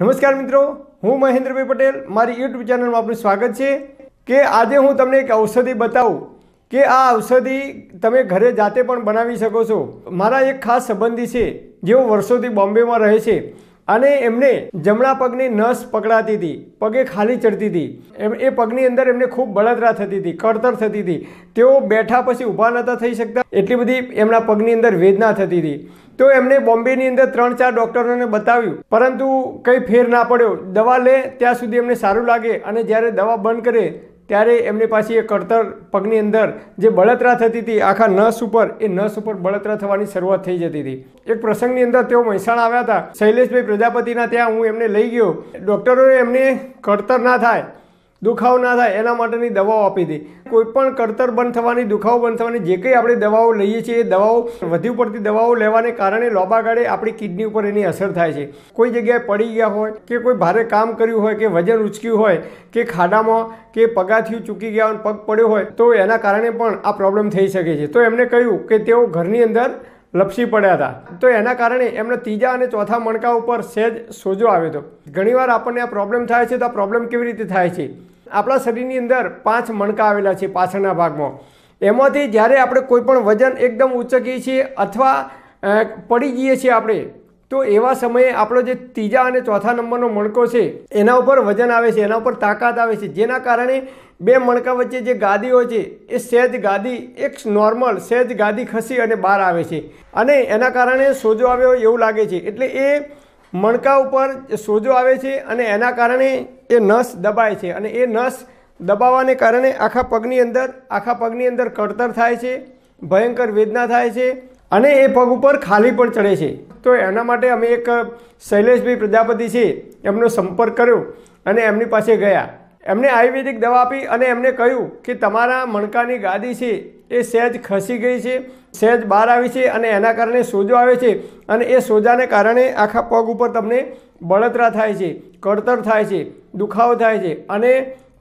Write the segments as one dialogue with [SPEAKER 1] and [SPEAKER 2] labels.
[SPEAKER 1] નમસ્કાર મિત્રો હું મહેન્દ્રભાઈ પટેલ મારી યુટ્યુબ ચેનલમાં આપનું સ્વાગત છે કે આજે હું તમને એક ઔષધિ બતાવું કે આ ઔષધિ તમે ઘરે જાતે પણ બનાવી શકો છો મારા એક ખાસ સંબંધી છે જેઓ વર્ષોથી બોમ્બેમાં રહે છે અને એમને જમણા પગની નસ પકડાતી હતી પગે ખાલી ચડતી હતી એમ એ પગની અંદર એમને ખૂબ બળતરા થતી હતી કળતર થતી હતી તેઓ બેઠા પછી ઊભા નહોતા થઈ શકતા એટલી બધી એમના પગની અંદર વેદના થતી હતી તો એમને બોમ્બેની અંદર ત્રણ ચાર ડૉક્ટરોને બતાવ્યું પરંતુ કંઈ ફેર ના પડ્યો દવા લે ત્યાં સુધી એમને સારું લાગે અને જ્યારે દવા બંધ કરે ત્યારે એમની પાછી એ કળતર પગની અંદર જે બળતરા થતી હતી આખા નસ ઉપર એ નસ ઉપર બળતરા થવાની શરૂઆત થઈ જતી હતી એક પ્રસંગની અંદર તેઓ મહેસાણા આવ્યા હતા શૈલેષભાઈ પ્રજાપતિના ત્યાં હું એમને લઈ ગયો ડૉક્ટરોએ એમને કડતર ના થાય દુખાવો ના થાય એના માટેની દવાઓ આપી હતી કોઈપણ કરતર બંધ થવાની દુખાવો બંધ થવાની જે કંઈ આપણે દવાઓ લઈએ છીએ એ દવાઓ વધુ પડતી દવાઓ લેવાને કારણે લાંબા ગાળે આપણી કિડની ઉપર એની અસર થાય છે કોઈ જગ્યાએ પડી ગયા હોય કે કોઈ ભારે કામ કર્યું હોય કે વજન ઉચક્યું હોય કે ખાડામાં કે પગાથી ચૂકી ગયા હોય પગ પડ્યો હોય તો એના કારણે પણ આ પ્રોબ્લેમ થઈ શકે છે તો એમણે કહ્યું કે તેઓ ઘરની અંદર લપસી પડ્યા હતા તો એના કારણે એમને ત્રીજા અને ચોથા મણકા ઉપર સહેજ સોજો આવ્યો હતો ઘણીવાર આપણને આ પ્રોબ્લેમ થાય છે તો આ પ્રોબ્લેમ કેવી રીતે થાય છે આપણા શરીરની અંદર પાંચ મણકા આવેલા છે પાછળના ભાગમાં એમાંથી જ્યારે આપણે કોઈપણ વજન એકદમ ઉચકીએ છીએ અથવા પડી જઈએ છીએ આપણે તો એવા સમયે આપણો જે ત્રીજા અને ચોથા નંબરનો મણકો છે એના ઉપર વજન આવે છે એના ઉપર તાકાત આવે છે જેના કારણે બે મણકા વચ્ચે જે ગાદી હોય છે એ સહેજ ગાદી એક નોર્મલ સહેજ ગાદી ખસી અને બહાર આવે છે અને એના કારણે સોજો આવ્યો એવું લાગે છે એટલે એ મણકા ઉપર સોજો આવે છે અને એના કારણે એ નસ દબાય છે અને એ નસ દબાવવાને કારણે આખા પગની અંદર આખા પગની અંદર કળતર થાય છે ભયંકર વેદના થાય છે અને એ પગ ઉપર ખાલી પણ ચડે છે તો એના માટે અમે એક શૈલેષભાઈ પ્રજાપતિ છે એમનો સંપર્ક કર્યો અને એમની પાસે ગયા એમને આયુર્વેદિક દવા આપી અને એમને કહ્યું કે તમારા મણકાની ગાદી છે એ સહેજ ખસી ગઈ છે સહેજ બહાર આવી છે અને એના કારણે સોજો આવે છે અને એ સોજાને કારણે આખા પગ ઉપર તમને બળતરા થાય છે કડતર થાય છે દુખાવો થાય છે અને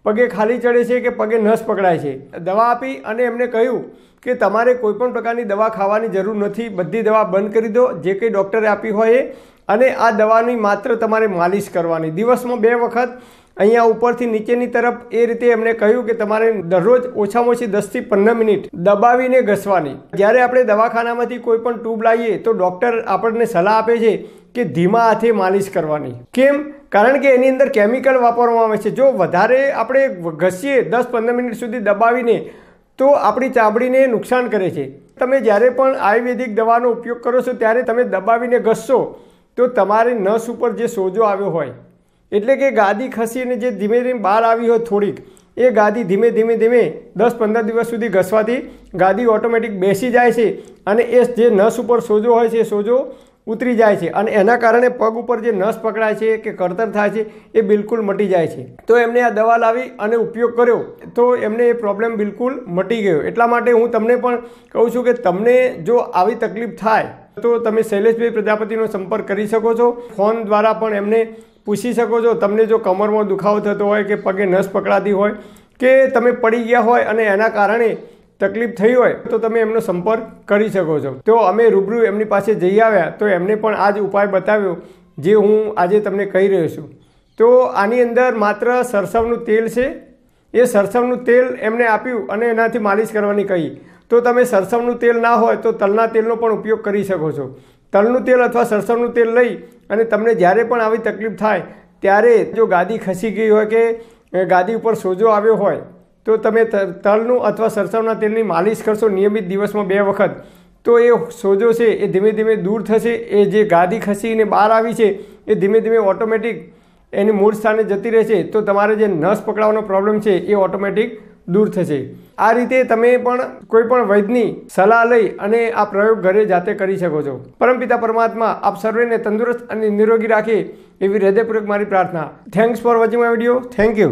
[SPEAKER 1] પગે ખાલી ચડે છે કે પગે નસ પકડાય છે દવા આપી અને એમને કહ્યું કે તમારે કોઈપણ પ્રકારની દવા ખાવાની જરૂર નથી બધી દવા બંધ કરી દો જે કંઈ ડૉક્ટરે આપી હોય અને આ દવાની માત્ર તમારે માલિશ કરવાની દિવસમાં બે વખત અહીંયા ઉપરથી નીચેની તરફ એ રીતે એમણે કહ્યું કે તમારે દરરોજ ઓછામાં ઓછી દસથી પંદર મિનિટ દબાવીને ઘસવાની જ્યારે આપણે દવાખાનામાંથી કોઈ પણ ટ્યુબ લાવીએ તો ડૉક્ટર આપણને સલાહ આપે છે કે ધીમા હાથે માલિશ કરવાની કેમ કારણ કે એની અંદર કેમિકલ વાપરવામાં આવે છે જો વધારે આપણે ઘસીએ દસ પંદર મિનિટ સુધી દબાવીને તો આપણી ચામડીને નુકસાન કરે છે તમે જ્યારે પણ આયુર્વેદિક દવાનો ઉપયોગ કરો છો ત્યારે તમે દબાવીને ઘસશો તો તમારી નસ ઉપર જે સોજો આવ્યો હોય એટલે કે ગાદી ખસીને જે ધીમે ધીમે બહાર આવી હોય થોડીક એ ગાદી ધીમે ધીમે ધીમે દસ પંદર દિવસ સુધી ઘસવાથી ગાદી ઓટોમેટિક બેસી જાય છે અને એ જે નસ ઉપર સોજો હોય છે સોજો ઉતરી જાય છે અને એના કારણે પગ ઉપર જે નસ પકડાય છે કે કરતર થાય છે એ બિલકુલ મટી જાય છે તો એમને આ દવા લાવી અને ઉપયોગ કર્યો તો એમને એ પ્રોબ્લેમ બિલકુલ મટી ગયો એટલા માટે હું તમને પણ કહું છું કે તમને જો આવી તકલીફ થાય તો તમે શૈલેષભાઈ પ્રજાપતિનો સંપર્ક કરી શકો છો ફોન દ્વારા પણ એમને પૂછી શકો છો તમને જો કમરમાં દુખાવો થતો હોય કે પગે નસ પકડાતી હોય કે તમે પડી ગયા હોય અને એના કારણે તકલીફ થઈ હોય તો તમે એમનો સંપર્ક કરી શકો છો તો અમે રૂબરૂ એમની પાસે જઈ આવ્યા તો એમને પણ આ જ ઉપાય બતાવ્યો જે હું આજે તમને કહી રહ્યો છું તો આની અંદર માત્ર સરસવનું તેલ છે એ સરસવનું તેલ એમને આપ્યું અને એનાથી માલિશ કરવાની કહી તો તમે સરસવનું તેલ ના હોય તો તલના તેલનો પણ ઉપયોગ કરી શકો છો તલનું તેલ અથવા સરસવનું તેલ લઈ અને તમને જ્યારે પણ આવી તકલીફ થાય ત્યારે જો ગાદી ખસી ગઈ હોય કે ગાદી ઉપર સોજો આવ્યો હોય તો તમે તલનું અથવા સરસવના તેલની માલિશ કરશો નિયમિત દિવસમાં બે વખત તો એ સોજો છે એ ધીમે ધીમે દૂર થશે એ જે ગાદી ખસીને બહાર આવી છે એ ધીમે ધીમે ઓટોમેટિક એની મૂળ સ્થાને જતી રહેશે તો તમારે જે નસ પકડાવાનો પ્રોબ્લેમ છે એ ઓટોમેટિક દૂર થશે આ રીતે તમે પણ કોઈ પણ વૈદની સલાહ લઈ અને આ પ્રયોગ ઘરે જાતે કરી શકો છો પરમપિતા પરમાત્મા આપ સર્વેને તંદુરસ્ત અને નિરોગી રાખે એવી હૃદયપૂર્વક મારી પ્રાર્થના thanks for watching my video thank you